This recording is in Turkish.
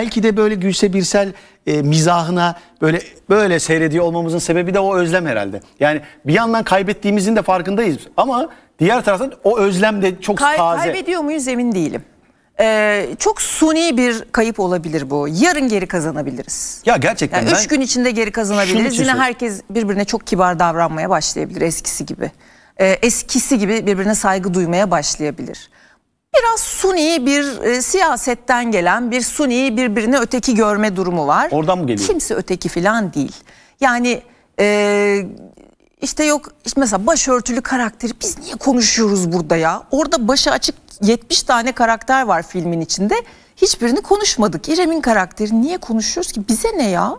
Belki de böyle Gülse Birsel e, mizahına böyle böyle seyrediyor olmamızın sebebi de o özlem herhalde. Yani bir yandan kaybettiğimizin de farkındayız ama diğer taraftan o özlem de çok Kay taze. Kaybediyor muyuz emin değilim. Ee, çok suni bir kayıp olabilir bu. Yarın geri kazanabiliriz. Ya gerçekten yani Üç gün içinde geri kazanabiliriz. Yine herkes birbirine çok kibar davranmaya başlayabilir eskisi gibi. Ee, eskisi gibi birbirine saygı duymaya başlayabilir biraz suni bir e, siyasetten gelen bir suni birbirini öteki görme durumu var. Oradan mı geliyor? Kimse öteki falan değil. Yani e, işte yok işte mesela başörtülü karakteri biz niye konuşuyoruz burada ya? Orada başı açık 70 tane karakter var filmin içinde. Hiçbirini konuşmadık. İrem'in karakteri niye konuşuyoruz ki? Bize ne ya?